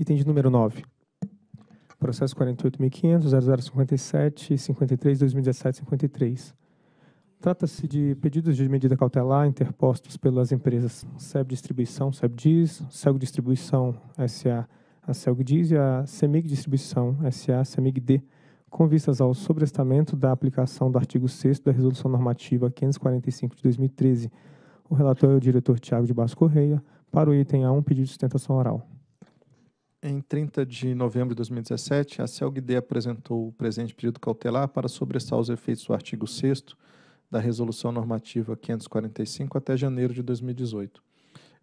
Item de número 9. Processo 48.500.0057.53.2017.53. Trata-se de pedidos de medida cautelar interpostos pelas empresas SEB Distribuição, Diz, CELG Distribuição S.A., a celg Diz e a CEMIG Distribuição S.A., CEMIG-D, com vistas ao sobrestamento da aplicação do artigo 6 da Resolução Normativa 545 de 2013. O relator é o diretor Tiago de Basso Correia, para o item A1, pedido de sustentação oral. Em 30 de novembro de 2017, a CELGD apresentou o presente período cautelar para sobressar os efeitos do artigo 6 da Resolução Normativa 545 até janeiro de 2018.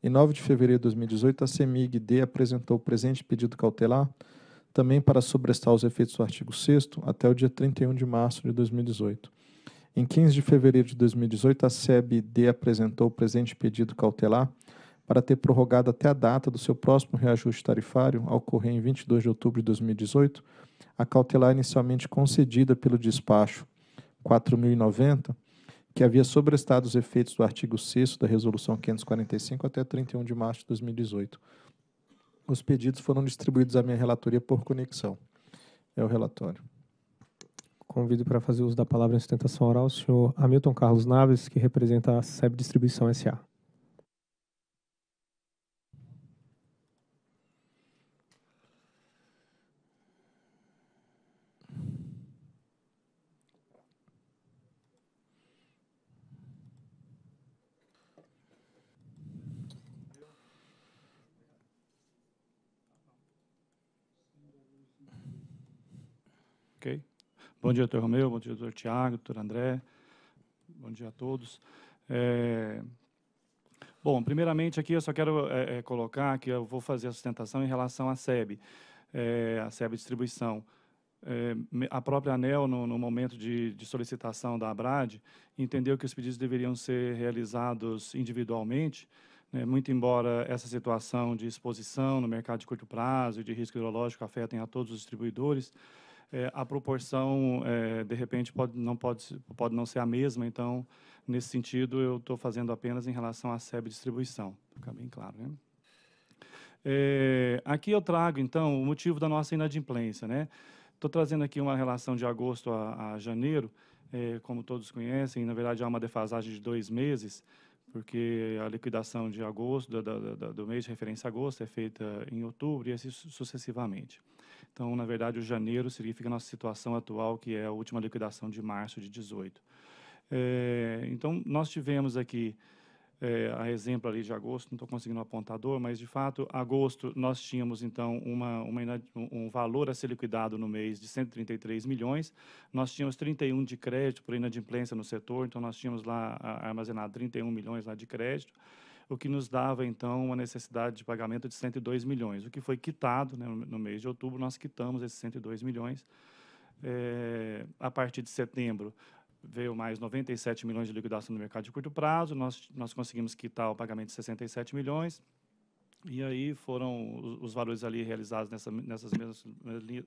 Em 9 de fevereiro de 2018, a CEMIG-D apresentou o presente pedido cautelar também para sobrestar os efeitos do artigo 6 até o dia 31 de março de 2018. Em 15 de fevereiro de 2018, a CEB-D apresentou o presente pedido cautelar para ter prorrogado até a data do seu próximo reajuste tarifário, a ocorrer em 22 de outubro de 2018, a cautelar inicialmente concedida pelo despacho 4090, que havia sobrestado os efeitos do artigo 6 da Resolução 545 até 31 de março de 2018. Os pedidos foram distribuídos à minha relatoria por conexão. É o relatório. Convido para fazer uso da palavra em sustentação oral o senhor Hamilton Carlos Naves, que representa a SEB Distribuição S.A. Ok? Bom dia, doutor Romeu, bom dia, doutor Tiago, doutor André, bom dia a todos. É... Bom, primeiramente aqui eu só quero é, é colocar que eu vou fazer a sustentação em relação à SEB, é, a SEB Distribuição. É, a própria ANEL, no, no momento de, de, solicitação da ABRAD, entendeu que os pedidos deveriam ser realizados individualmente, né, muito embora essa situação de exposição no mercado de curto prazo e de risco hidrológico afetem a todos os distribuidores, é, a proporção, é, de repente, pode não, pode, pode não ser a mesma. Então, nesse sentido, eu estou fazendo apenas em relação à SEB distribuição. Fica bem claro, né? É, aqui eu trago, então, o motivo da nossa inadimplência, né? Estou trazendo aqui uma relação de agosto a, a janeiro, é, como todos conhecem, na verdade há uma defasagem de dois meses, porque a liquidação de agosto, do, do mês de referência a agosto, é feita em outubro e assim sucessivamente. Então, na verdade, o janeiro significa a nossa situação atual, que é a última liquidação de março de 18. É, então, nós tivemos aqui, é, a exemplo ali de agosto, não estou conseguindo um apontador, mas de fato, agosto nós tínhamos então uma, uma, um valor a ser liquidado no mês de 133 milhões, nós tínhamos 31 de crédito por inadimplência no setor, então nós tínhamos lá armazenado 31 milhões lá de crédito, o que nos dava, então, uma necessidade de pagamento de 102 milhões, o que foi quitado né, no mês de outubro, nós quitamos esses 102 milhões. É, a partir de setembro, veio mais 97 milhões de liquidação no mercado de curto prazo, nós, nós conseguimos quitar o pagamento de 67 milhões, e aí foram os, os valores ali realizados nessa, nessas mesmas,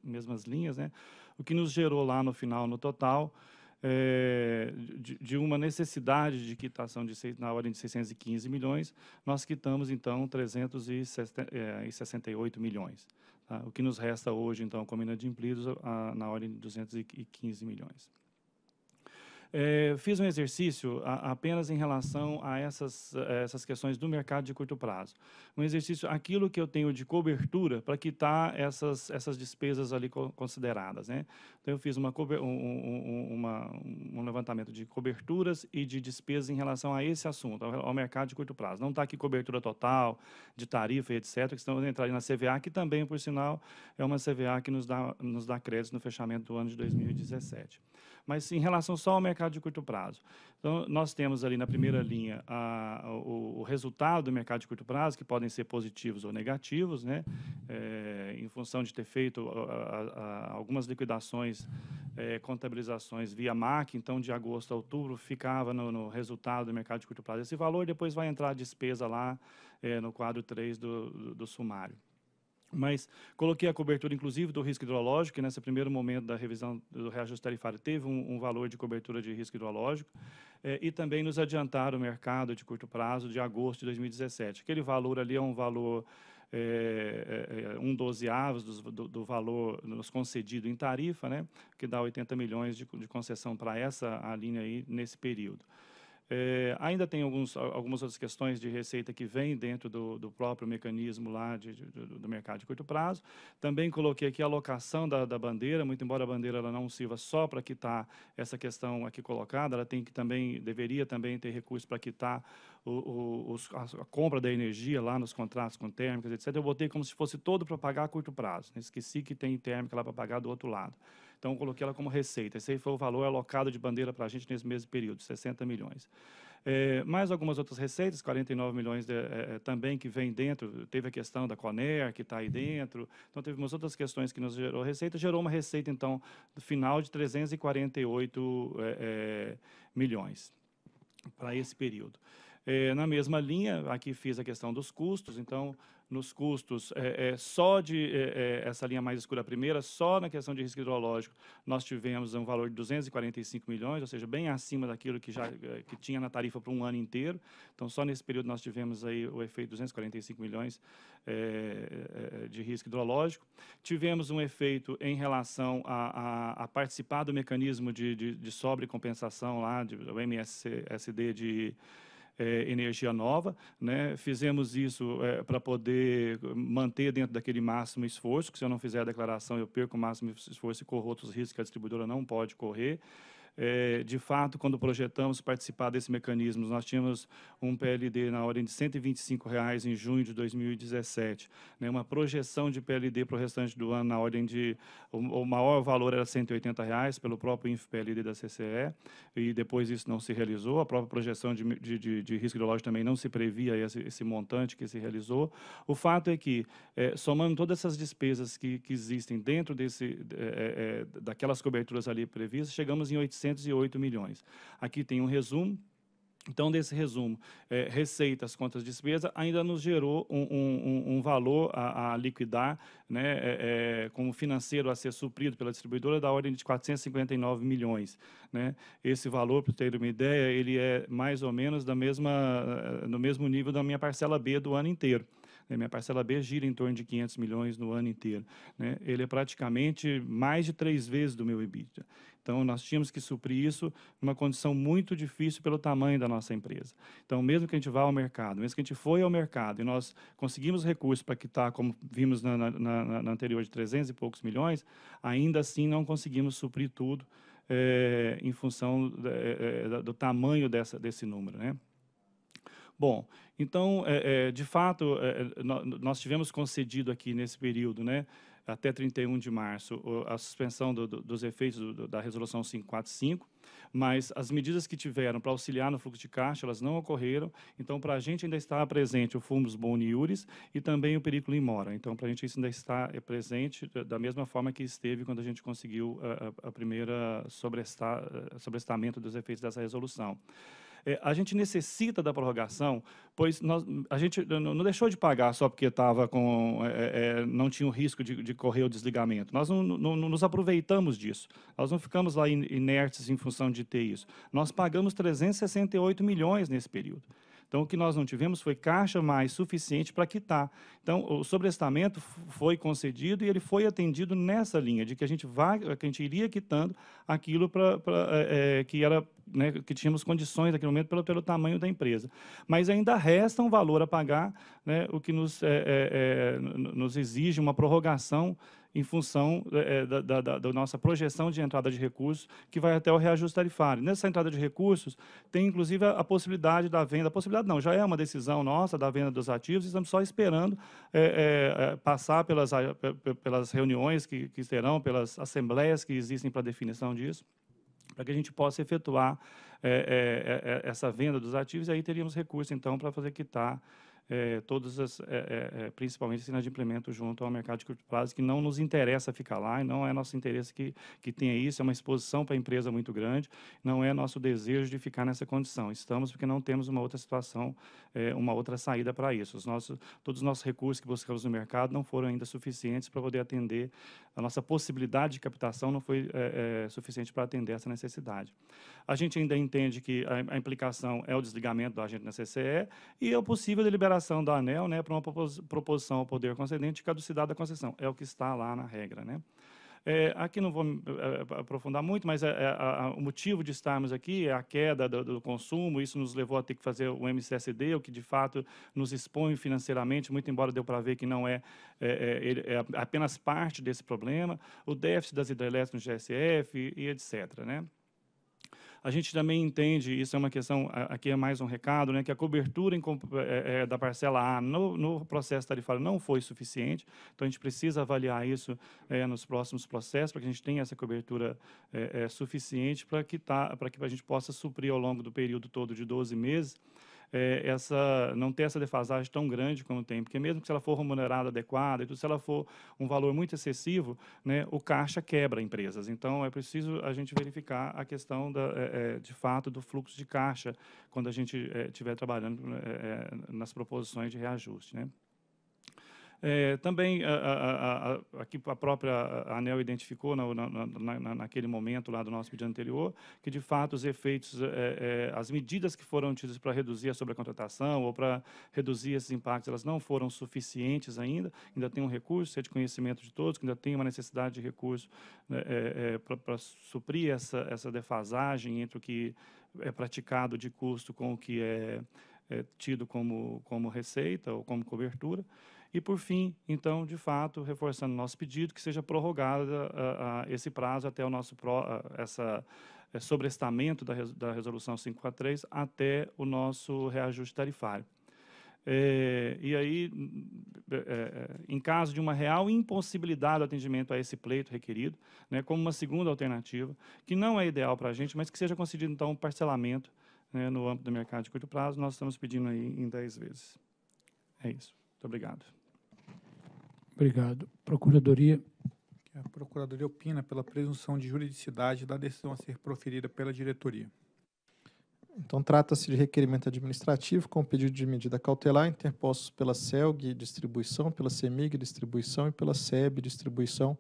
mesmas linhas, né? o que nos gerou lá no final, no total, é, de, de, uma necessidade de quitação de seis, na ordem de 615 milhões, nós quitamos, então, 368 é, milhões. Tá? O que nos resta hoje, então, como inadimplidos, a, na ordem de 215 milhões. É, fiz um exercício a, apenas em relação a essas, a essas questões do mercado de curto prazo. Um exercício, aquilo que eu tenho de cobertura para quitar essas, essas despesas ali consideradas. Né? Então, eu fiz uma, um, um, uma, um levantamento de coberturas e de despesas em relação a esse assunto, ao, ao mercado de curto prazo. Não está aqui cobertura total, de tarifa, etc., que estamos entrando na CVA, que também, por sinal, é uma CVA que nos dá, nos dá crédito no fechamento do ano de 2017. Mas em relação só ao mercado mercado de curto prazo. Então, nós temos ali na primeira linha a, o, o, resultado do mercado de curto prazo, que podem ser positivos ou negativos, né? É, em função de ter feito a, algumas liquidações, é, contabilizações via MAC, então de agosto a outubro ficava no, no, resultado do mercado de curto prazo esse valor, depois vai entrar a despesa lá é, no quadro 3 do, do, do sumário. Mas coloquei a cobertura, inclusive, do risco hidrológico, que nesse primeiro momento da revisão do reajuste tarifário teve um, um valor de cobertura de risco hidrológico, eh, e também nos adiantar o mercado de curto prazo de agosto de 2017. Aquele valor ali é um valor é, é, um dozeavos do, do, valor nos concedido em tarifa, né, que dá 80 milhões de, de concessão para essa linha aí nesse período. É, ainda tem alguns, algumas outras questões de receita que vêm dentro do, do, próprio mecanismo lá de, de, do mercado de curto prazo. Também coloquei aqui a alocação da, da bandeira, muito embora a bandeira ela não sirva só para quitar essa questão aqui colocada, ela tem que também, deveria também ter recurso para quitar o, o, a, compra da energia lá nos contratos com térmicas, etc. Eu botei como se fosse todo para pagar a curto prazo. Né? Esqueci que tem térmica lá para pagar do outro lado. Então, coloquei ela como receita. Esse aí foi o valor alocado de bandeira para a gente nesse mesmo período, 60 milhões. É, mais algumas outras receitas, 49 milhões de, é, é, também que vem dentro, teve a questão da Coner, que está aí dentro, então teve umas outras questões que nos gerou receita, gerou uma receita, então, do final de 348 é, é, milhões para esse período. É, na mesma linha, aqui fiz a questão dos custos, então, nos custos, é, é só de é, é, essa linha mais escura primeira, só na questão de risco hidrológico, nós tivemos um valor de 245 milhões, ou seja, bem acima daquilo que já é, que tinha na tarifa para um ano inteiro. Então, só nesse período nós tivemos aí o efeito de 245 milhões de risco hidrológico. Tivemos um efeito em relação a, a, a participar do mecanismo de, de, de sobrecompensação lá, de, do MSD de é, energia nova. Né? Fizemos isso é, para poder manter dentro daquele máximo esforço, que se eu não fizer a declaração eu perco o máximo esforço e corro outros riscos que a distribuidora não pode correr. É, de fato, quando projetamos participar desse mecanismo, nós tínhamos um PLD na ordem de R$ 125,00 em junho de 2017, né, uma projeção de PLD para o restante do ano na ordem de... O, o maior valor era R$ 180,00 pelo próprio INFPLD da CCE, e depois isso não se realizou, a própria projeção de, de, de, de risco hidrológico também não se previa esse, esse, montante que se realizou. O fato é que, é, somando todas essas despesas que, que existem dentro desse, é, daquelas coberturas ali previstas, chegamos em 800 408 milhões. Aqui tem um resumo. Então, desse resumo, é, receitas, contas, despesa, ainda nos gerou um, um, um valor a, a liquidar, né, é, é, como financeiro a ser suprido pela distribuidora, da ordem de 459 milhões. Né? Esse valor, para ter uma ideia, ele é mais ou menos da mesma, eh, no mesmo nível da minha parcela B do ano inteiro. Né? Minha parcela B gira em torno de 500 milhões no ano inteiro. Né? Ele é praticamente mais de três vezes do meu EBITDA. Então, nós tínhamos que suprir isso numa condição muito difícil pelo tamanho da nossa empresa. Então, mesmo que a gente vá ao mercado, mesmo que a gente foi ao mercado e nós conseguimos recursos para quitar, como vimos na, na, na anterior, de 300 e poucos milhões, ainda assim não conseguimos suprir tudo é, em função é, do tamanho dessa, desse número, né? Bom, então, é, é, de fato, é, é nós tivemos concedido aqui nesse período, né, até 31 de março, a suspensão do, do, dos efeitos do, da Resolução 545, mas as medidas que tiveram para auxiliar no fluxo de caixa, elas não ocorreram, então para a gente ainda está presente o fumus boniuris e também o periculo Imora. mora, então para a gente isso ainda está é, presente da mesma forma que esteve quando a gente conseguiu a, a, a primeira eh, sobrestamento dos efeitos dessa resolução. É, a gente necessita da prorrogação, pois nós, a gente não deixou de pagar só porque estava com é, é, é, não tinha o risco de, de correr o desligamento. Nós não, não, não, nos aproveitamos disso. Nós não ficamos lá inertes em função de ter isso. Nós pagamos 368 milhões nesse período. Então, o que nós não tivemos foi caixa mais suficiente para quitar. Então, o sobrestamento foi concedido e ele foi atendido nessa linha, de que a gente, vai, que a gente iria quitando aquilo pra, pra é, é, que era né, que tínhamos condições naquele momento pelo, pelo tamanho da empresa. Mas ainda resta um valor a pagar, né, o que nos, é, é, é nos exige uma prorrogação em função é, é da, da, da, nossa projeção de entrada de recursos, que vai até o reajuste tarifário. Nessa entrada de recursos, tem inclusive a, a possibilidade da venda, a possibilidade não, já é uma decisão nossa da venda dos ativos, estamos só esperando é, é, é passar pelas, pelas reuniões que, que serão pelas assembleias que existem para definição disso para que a gente possa efetuar é, é, é, é essa venda dos ativos, e aí teríamos recurso, então, para fazer quitar é, todas as, é, é, principalmente sinais assim, de implemento junto ao mercado de curto prazo, que não nos interessa ficar lá, e não é nosso interesse que, que tenha isso, é uma exposição para a empresa muito grande, não é nosso desejo de ficar nessa condição. Estamos porque não temos uma outra situação, uma outra saída para isso. Os nossos, todos os nossos recursos que buscamos no mercado não foram ainda suficientes para poder atender, a nossa possibilidade de captação não foi suficiente para atender essa necessidade. A gente ainda entende que a, a implicação é o desligamento do agente na CCE e a é possível deliberação da ANEL né, para uma proposição ao poder concedente de caducidade da concessão. É o que está lá na regra. Né? É, aqui não vou é, é, aprofundar muito, mas é, é o motivo de estarmos aqui é a queda do, do, consumo, isso nos levou a ter que fazer o MCSD, o que de fato nos expõe financeiramente, muito embora deu para ver que não é, apenas parte desse problema, o déficit das hidrelétricas no GSF e, e etc. Né? a gente também entende, isso é uma questão, aqui é mais um recado, né, que a cobertura em, é, é, da parcela A no, no, processo tarifário não foi suficiente, então a gente precisa avaliar isso é, nos próximos processos, para que a gente tenha essa cobertura é, é suficiente para que, tá, que a gente possa suprir ao longo do período todo de 12 meses, é, essa, não ter essa defasagem tão grande como tem, porque mesmo que ela for remunerada adequada, se ela for um valor muito excessivo, né, o caixa quebra empresas. Então, é preciso a gente verificar a questão, da, é, é de fato, do fluxo de caixa quando a gente estiver é, trabalhando é, é, nas proposições de reajuste. Né? É, também a, a, a, aqui a própria ANEL identificou na, na, na, naquele momento lá do nosso pedido anterior que de fato os efeitos, é, é, as medidas que foram tidas para reduzir a sobrecontratação ou para reduzir esses impactos, elas não foram suficientes ainda. Ainda tem um recurso, é de conhecimento de todos, que ainda tem uma necessidade de recurso né, é, é, para suprir essa, essa defasagem entre o que é praticado de custo com o que é, é tido como, como receita ou como cobertura. E, por fim, então, de fato, reforçando nosso pedido, que seja prorrogado uh, ah, uh, ah, esse prazo até o nosso pro, uh, ah, essa, uh, sobrestamento da, res, da Resolução 543 até o nosso reajuste tarifário. É, e aí, é, em caso de uma real impossibilidade do atendimento a esse pleito requerido, né, como uma segunda alternativa, que não é ideal para a gente, mas que seja concedido, então, um parcelamento né, no âmbito do mercado de curto prazo, nós estamos pedindo aí em 10 vezes. É isso. Muito obrigado. Obrigado. Procuradoria. A Procuradoria opina pela presunção de juridicidade da decisão a ser proferida pela diretoria. Então, trata-se de requerimento administrativo com pedido de medida cautelar interpostos pela CELG Distribuição, pela CEMIG Distribuição e pela SEB Distribuição,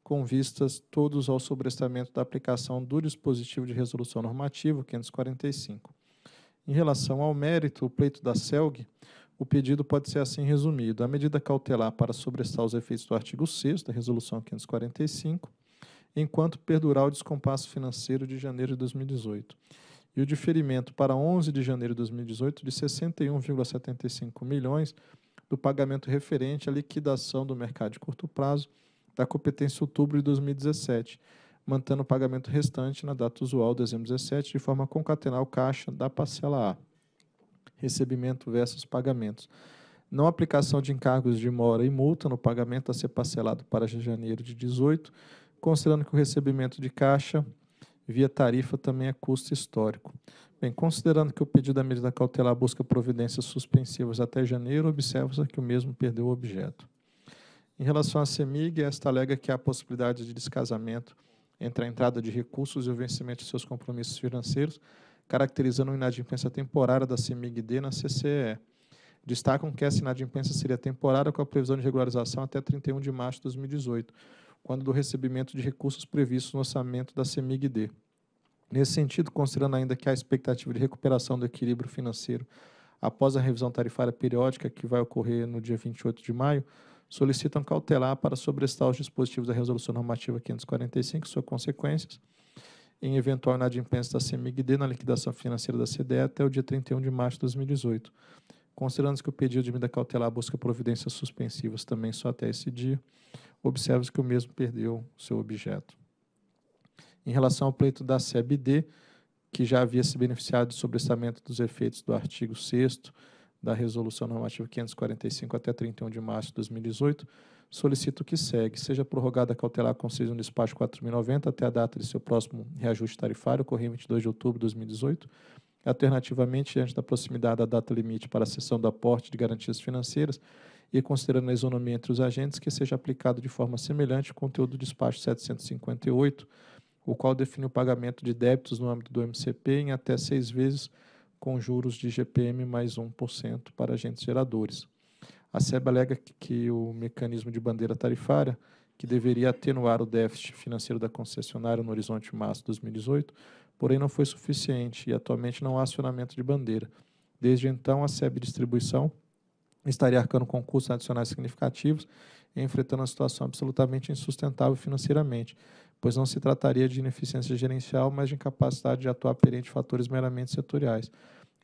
com vistas todos ao sobrestamento da aplicação do dispositivo de resolução normativa 545. Em relação ao mérito, o pleito da CELG o pedido pode ser assim resumido: a medida cautelar para sobressar os efeitos do artigo 6 da Resolução 545, enquanto perdurar o descompasso financeiro de janeiro de 2018. E o diferimento para 11 de janeiro de 2018 de 61,75 milhões do pagamento referente à liquidação do mercado de curto prazo da competência outubro de 2017, mantendo o pagamento restante na data usual, dezembro de 2017, de forma a concatenar o caixa da parcela A recebimento versus pagamentos. Não aplicação de encargos de mora e multa no pagamento a ser parcelado para janeiro de 18, considerando que o recebimento de caixa via tarifa também é custo histórico. Bem, considerando que o pedido da medida cautelar busca providências suspensivas até janeiro, observa-se que o mesmo perdeu o objeto. Em relação à CEMIG, esta alega que há possibilidade de descasamento entre a entrada de recursos e o vencimento de seus compromissos financeiros, caracterizando a inadimplência temporária da CEMIG-D na CCE. Destacam que essa inadimplência seria temporária com a previsão de regularização até 31 de março de 2018, quando do recebimento de recursos previstos no orçamento da CEMIG-D. Nesse sentido, considerando ainda que a expectativa de recuperação do equilíbrio financeiro após a revisão tarifária periódica que vai ocorrer no dia 28 de maio, solicitam cautelar para sobrestar os dispositivos da Resolução Normativa 545 e suas consequências, em eventual inadimplência da CEMIG-D na liquidação financeira da CDE até o dia 31 de março de 2018. Considerando que o pedido de medida cautelar busca providências suspensivas também só até esse dia, observa-se que o mesmo perdeu seu objeto. Em relação ao pleito da CEBD, que já havia se beneficiado do sobrestamento dos efeitos do artigo 6 da Resolução Normativa 545 até 31 de março de 2018, solicito que segue, seja prorrogada a cautelar concedida no despacho 4.090 até a data de seu próximo reajuste tarifário, ocorrer em 22 de outubro de 2018, Alternativamente, diante da proximidade da data limite para a cessão do aporte de garantias financeiras e considerando a isonomia entre os agentes, que seja aplicado de forma semelhante o conteúdo do despacho 758, o qual define o pagamento de débitos no âmbito do MCP em até seis vezes com juros de GPM mais 1% para agentes geradores. A SEB alega que, que o mecanismo de bandeira tarifária, que deveria atenuar o déficit financeiro da concessionária no horizonte de março de 2018, porém não foi suficiente e atualmente não há acionamento de bandeira. Desde então, a SEB Distribuição estaria arcando concursos adicionais significativos, e enfrentando uma situação absolutamente insustentável financeiramente, pois não se trataria de ineficiência gerencial, mas de incapacidade de atuar perante fatores meramente setoriais.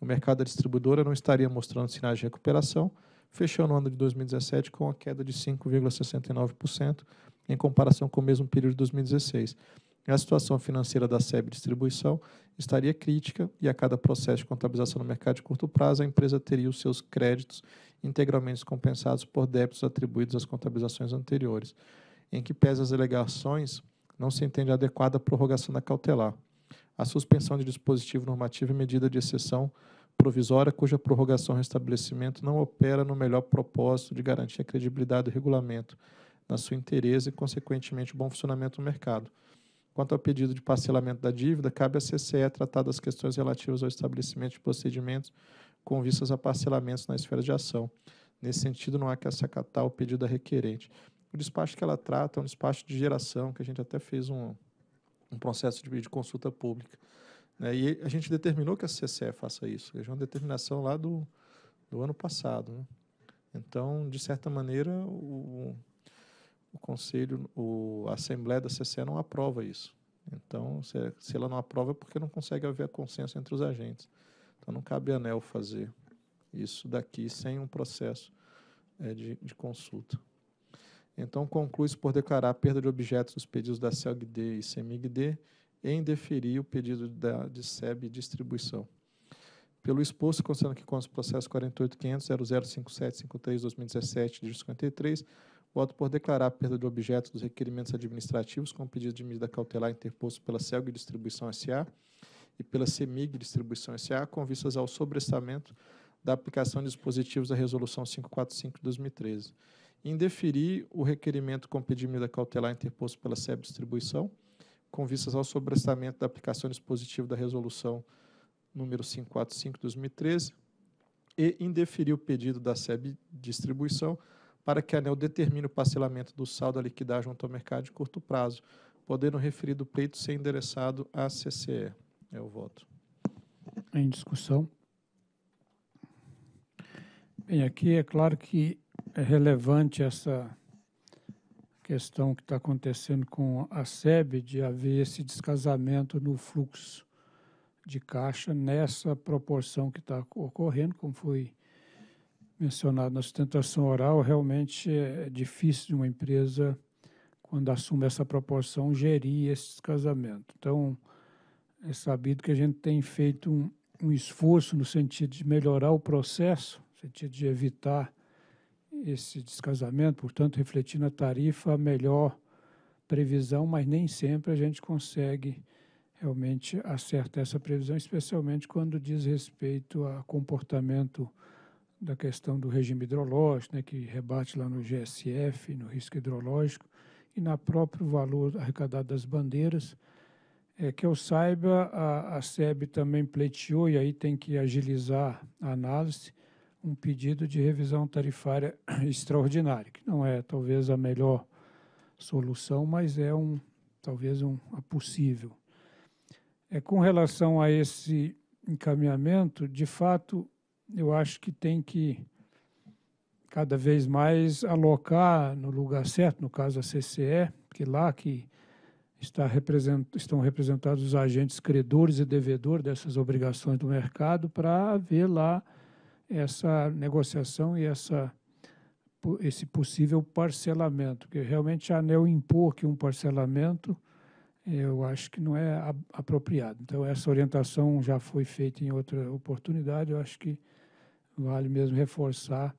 O mercado da distribuidora não estaria mostrando sinais de recuperação, fechando o ano de 2017 com a queda de 5,69% em comparação com o mesmo período de 2016. A situação financeira da SEB Distribuição estaria crítica e a cada processo de contabilização no mercado de curto prazo, a empresa teria os seus créditos integralmente compensados por débitos atribuídos às contabilizações anteriores, em que pese as alegações, não se entende adequada a prorrogação da cautelar. A suspensão de dispositivo normativo e medida de exceção provisória cuja prorrogação ou restabelecimento não opera no melhor propósito de garantir a credibilidade do regulamento, na sua interesse e, consequentemente, o bom funcionamento do mercado. Quanto ao pedido de parcelamento da dívida, cabe à CCE tratar das questões relativas ao estabelecimento de procedimentos com vistas a parcelamentos na esfera de ação. Nesse sentido, não há que acatar o pedido da requerente. O despacho que ela trata é um despacho de geração, que a gente até fez um, um processo de, de consulta pública. Né? E a gente determinou que a CCE faça isso. É uma determinação lá do, do ano passado. Né? Então, de certa maneira, o, o Conselho, o, a Assembleia da CCE não aprova isso. Então, se, se ela não aprova é porque não consegue haver consenso entre os agentes. Então, não cabe a ANEL fazer isso daqui sem um processo é, de, de, consulta. Então, conclui-se por declarar a perda de objetos dos pedidos da CELGD e CEMIGD em deferir o pedido da, de SEB distribuição. Pelo exposto, considerando que consta o processo 48.500.005753-2017, de 53, voto por declarar a perda de objeto dos requerimentos administrativos com pedido de medida cautelar interposto pela CELG Distribuição S.A. e pela CEMIG Distribuição S.A., com vistas ao sobrestamento da aplicação de dispositivos da Resolução 545 de 2013. Indeferir o requerimento com pedido de medida cautelar interposto pela SEB Distribuição, com vistas ao sobrestamento da aplicação dispositiva da resolução número 545/2013 e indeferir o pedido da SEB Distribuição para que a ANEL determine o parcelamento do saldo a liquidar junto ao mercado de curto prazo, podendo o referido pleito ser endereçado à CCE. É o voto. Em discussão. Bem, aqui é claro que é relevante essa questão que está acontecendo com a SEB de haver esse descasamento no fluxo de caixa nessa proporção que está ocorrendo, como foi mencionado na sustentação oral, realmente é difícil de uma empresa, quando assume essa proporção, gerir esse descasamento. Então, é sabido que a gente tem feito um, um esforço no sentido de melhorar o processo, no sentido de evitar esse descasamento, portanto, refletir na tarifa a melhor previsão, mas nem sempre a gente consegue realmente acertar essa previsão, especialmente quando diz respeito a comportamento da questão do regime hidrológico, né, que rebate lá no GSF, no risco hidrológico, e na próprio valor arrecadado das bandeiras. É, que eu saiba, a, a SEB também pleiteou, e aí tem que agilizar a análise, um pedido de revisão tarifária extraordinária, que não é talvez a melhor solução, mas é um talvez um a possível. É com relação a esse encaminhamento, de fato, eu acho que tem que cada vez mais alocar no lugar certo, no caso a CCE, que lá que está represent, estão representados os agentes credores e devedores dessas obrigações do mercado, para ver lá essa negociação e essa, esse possível parcelamento, porque realmente a ANEL impor que um parcelamento, eu acho que não é apropriado. Então, essa orientação já foi feita em outra oportunidade, eu acho que vale mesmo reforçar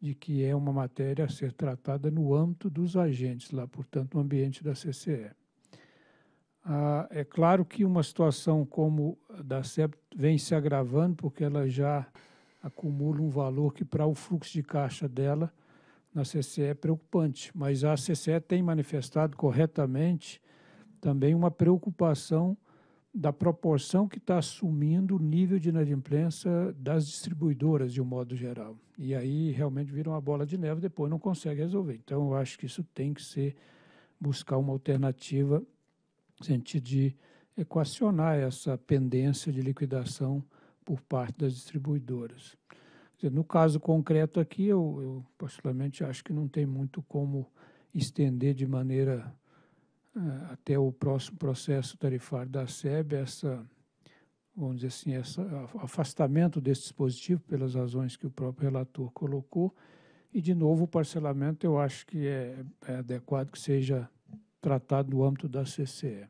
de que é uma matéria a ser tratada no âmbito dos agentes lá, portanto, no ambiente da CCE. Ah, é claro que uma situação como a da CEP vem se agravando, porque ela já acumula um valor que para o fluxo de caixa dela na CCE é preocupante, mas a CCE tem manifestado corretamente também uma preocupação da proporção que está assumindo o nível de inadimplência das distribuidoras de um modo geral. E aí realmente vira uma bola de neve, depois não consegue resolver. Então eu acho que isso tem que ser buscar uma alternativa no sentido de equacionar essa pendência de liquidação por parte das distribuidoras. Dizer, no caso concreto aqui, eu, eu, particularmente acho que não tem muito como estender de maneira uh, até o próximo processo tarifário da SEB essa vamos dizer assim, esse afastamento desse dispositivo pelas razões que o próprio relator colocou. E, de novo, o parcelamento eu acho que é, é adequado que seja tratado no âmbito da CCE.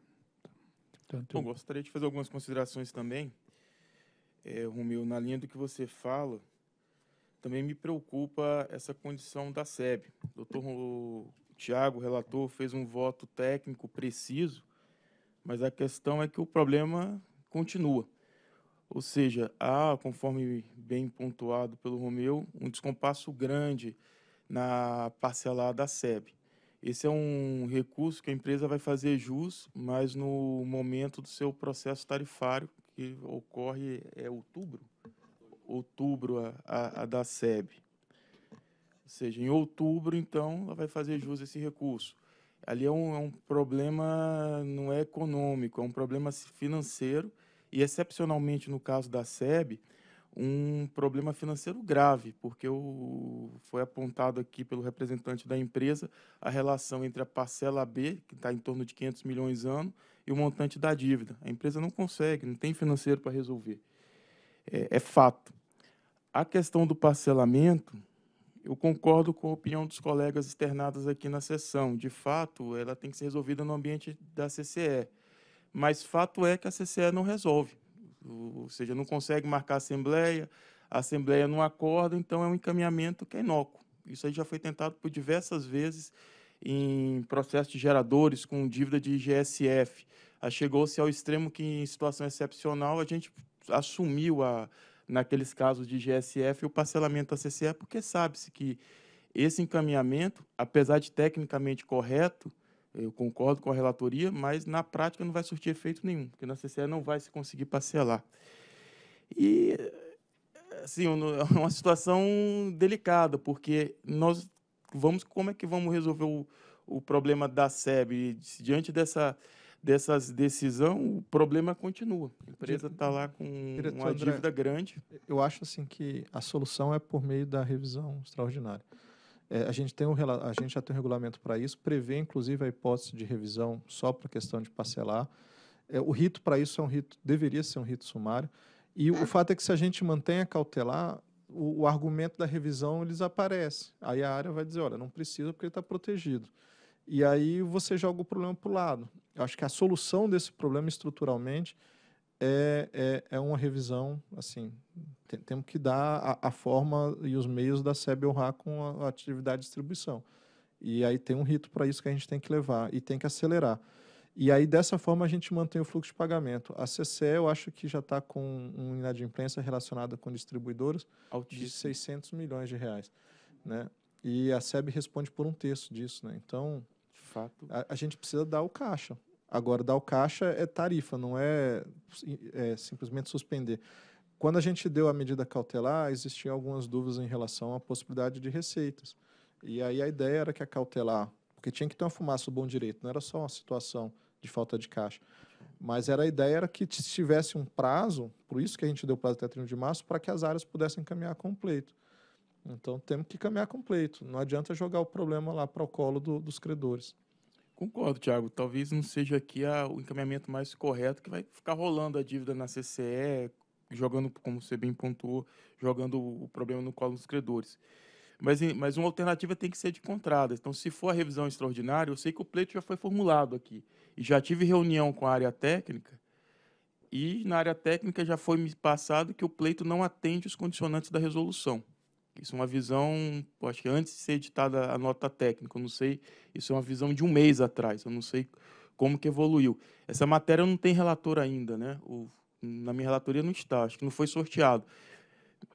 Portanto, Bom, eu... gostaria de fazer algumas considerações também é, Romeu, na linha do que você fala, também me preocupa essa condição da SEB. O doutor Tiago, relator, fez um voto técnico preciso, mas a questão é que o problema continua. Ou seja, há, conforme bem pontuado pelo Romeu, um descompasso grande na parcelada da SEB. Esse é um recurso que a empresa vai fazer jus, mas no momento do seu processo tarifário, que ocorre é outubro, outubro a, a, a da SEB. Ou seja, em outubro, então, ela vai fazer jus a esse recurso. Ali é um, é um problema, não é econômico, é um problema financeiro e, excepcionalmente, no caso da SEB, um problema financeiro grave, porque o, foi apontado aqui pelo representante da empresa a relação entre a parcela B, que está em torno de 500 milhões ano, e o montante da dívida. A empresa não consegue, não tem financeiro para resolver. É, é fato. A questão do parcelamento, eu concordo com a opinião dos colegas externados aqui na sessão. De fato, ela tem que ser resolvida no ambiente da CCE. Mas fato é que a CCE não resolve. Ou seja, não consegue marcar a assembleia, a Assembleia não acorda, então é um encaminhamento que é inócuo. Isso aí já foi tentado por diversas vezes em processo de geradores com dívida de IGSF. Chegou-se ao extremo que, em situação excepcional, a gente assumiu, a, naqueles casos de IGSF, o parcelamento da CCE, porque sabe-se que esse encaminhamento, apesar de tecnicamente correto, eu concordo com a relatoria, mas na prática não vai surtir efeito nenhum, porque na CCE não vai se conseguir parcelar. E, assim, é uma situação delicada, porque nós vamos, como é que vamos resolver o, o problema da SEB? Diante dessa dessas decisão, o problema continua. A empresa está lá com Diretor uma dívida André, grande. Eu acho assim que a solução é por meio da revisão extraordinária. É, a, gente tem um, a gente já tem um regulamento para isso, prevê inclusive a hipótese de revisão só para questão de parcelar. É, o rito para isso é um rito, deveria ser um rito sumário. E o fato é que se a gente mantém a cautelar, o, o, argumento da revisão ele desaparece. Aí a área vai dizer, olha, não precisa porque ele está protegido. E aí você joga o problema para o lado. Eu acho que a solução desse problema estruturalmente é, é, é uma revisão, assim, tem, temos que dar a, a, forma e os meios da SEB honrar com a, a atividade de distribuição. E aí tem um rito para isso que a gente tem que levar e tem que acelerar. E aí, dessa forma, a gente mantém o fluxo de pagamento. A CCE, eu acho que já está com um inadimplência relacionada com distribuidores de 600 milhões de reais. Né? E a SEB responde por um terço disso. Né? Então, a, a, gente precisa dar o caixa. Agora, dar o caixa é tarifa, não é, é simplesmente suspender. Quando a gente deu a medida cautelar, existiam algumas dúvidas em relação à possibilidade de receitas. E aí a ideia era que a cautelar, porque tinha que ter uma fumaça do bom direito, não era só uma situação de falta de caixa. Mas era a ideia era que tivesse um prazo, por isso que a gente deu prazo até 31 de março, para que as áreas pudessem caminhar completo. Então temos que caminhar completo. Não adianta jogar o problema lá para o colo do, dos credores. Concordo, Thiago. Talvez não seja aqui a, o encaminhamento mais correto, que vai ficar rolando a dívida na CCE, jogando, como você bem pontuou, jogando o problema no colo dos credores mas, mas uma alternativa tem que ser de contrada. Então, se for a revisão extraordinária, eu sei que o pleito já foi formulado aqui. E já tive reunião com a área técnica, e na área técnica já foi me passado que o pleito não atende os condicionantes da resolução. Isso é uma visão, acho que antes de ser editada a nota técnica, eu não sei, isso é uma visão de um mês atrás, eu não sei como que evoluiu. Essa matéria não tem relator ainda, né? O, na minha relatoria não está, acho que não foi sorteado.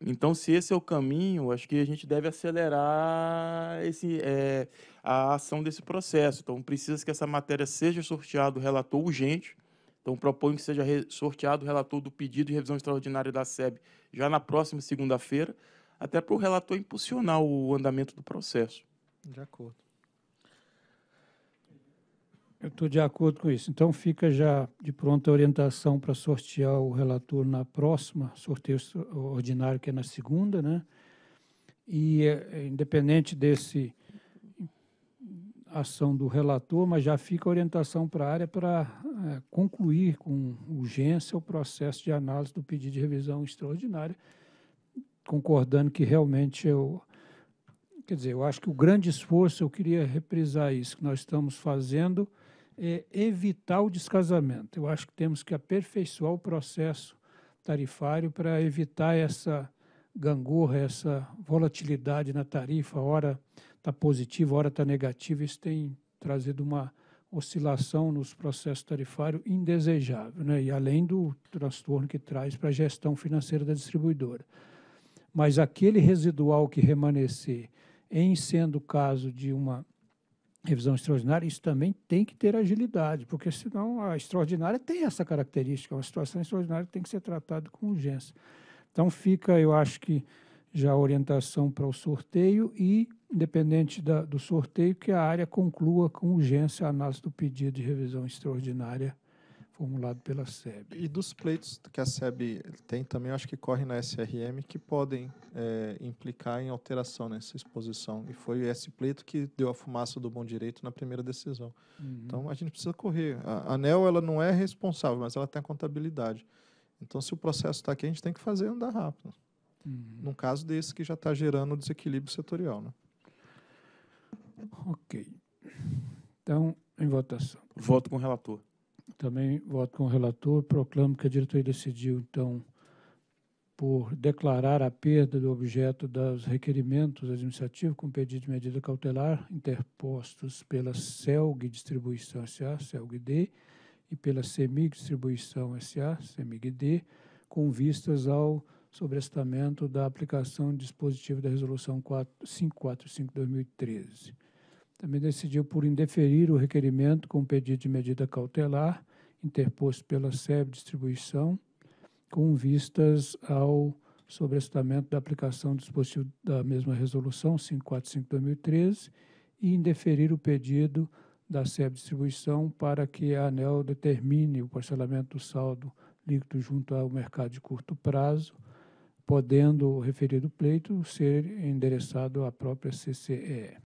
Então, se esse é o caminho, acho que a gente deve acelerar esse, é, a ação desse processo. Então, precisa que essa matéria seja sorteado relator urgente. Então, proponho que seja sorteado o relator do pedido de revisão extraordinária da SEB já na próxima segunda-feira, até para o relator impulsionar o andamento do processo. De acordo. Eu estou de acordo com isso. Então fica já de pronta a orientação para sortear o relator na próxima, sorteio ordinário que é na segunda, né? E é, independente desse ação do relator, mas já fica orientação para a área para é, eh, concluir com urgência o processo de análise do pedido de revisão extraordinária, concordando que realmente eu é quer dizer, eu acho que o grande esforço, eu queria reprisar isso que nós estamos fazendo é, evitar o descasamento. Eu acho que temos que aperfeiçoar o processo tarifário para evitar essa gangorra, essa volatilidade na tarifa, hora está positiva, hora está negativa. Isso tem trazido uma oscilação nos processos tarifários indesejável, né? e além do transtorno que traz para a gestão financeira da distribuidora. Mas aquele residual que remanescer, em sendo caso de uma revisão extraordinária, isso também tem que ter agilidade, porque senão a extraordinária tem essa característica, é uma situação extraordinária tem que ser tratada com urgência. Então fica, eu acho que já a orientação para o sorteio e, independente da, do sorteio, que a área conclua com urgência a análise do pedido de revisão extraordinária formulado pela SEB. E dos pleitos que a SEB tem também, acho que corre na SRM, que podem é, implicar em alteração nessa exposição. E foi esse pleito que deu a fumaça do bom direito na primeira decisão. Uhum. Então, a gente precisa correr. A ANEL ela não é responsável, mas ela tem a contabilidade. Então, se o processo está aqui, a gente tem que fazer andar rápido. Uhum. Num caso desse que já está gerando desequilíbrio setorial. Né? Ok. Então, em votação. Voto com o relator. Também voto com o relator, proclamo que a diretoria decidiu, então, por declarar a perda do objeto dos requerimentos administrativos com pedido de medida cautelar interpostos pela CELG Distribuição S.A., CELG-D, e pela CEMIG Distribuição S.A., CEMIG-D, com vistas ao sobrestamento da aplicação do dispositivo da Resolução 545-2013 também decidiu por indeferir o requerimento com pedido de medida cautelar interposto pela SEB Distribuição, com vistas ao sobrestamento da aplicação do dispositivo da mesma resolução 545/2013 e indeferir o pedido da SEB Distribuição para que a ANEL determine o parcelamento do saldo líquido junto ao mercado de curto prazo, podendo o referido pleito ser endereçado à própria CCE.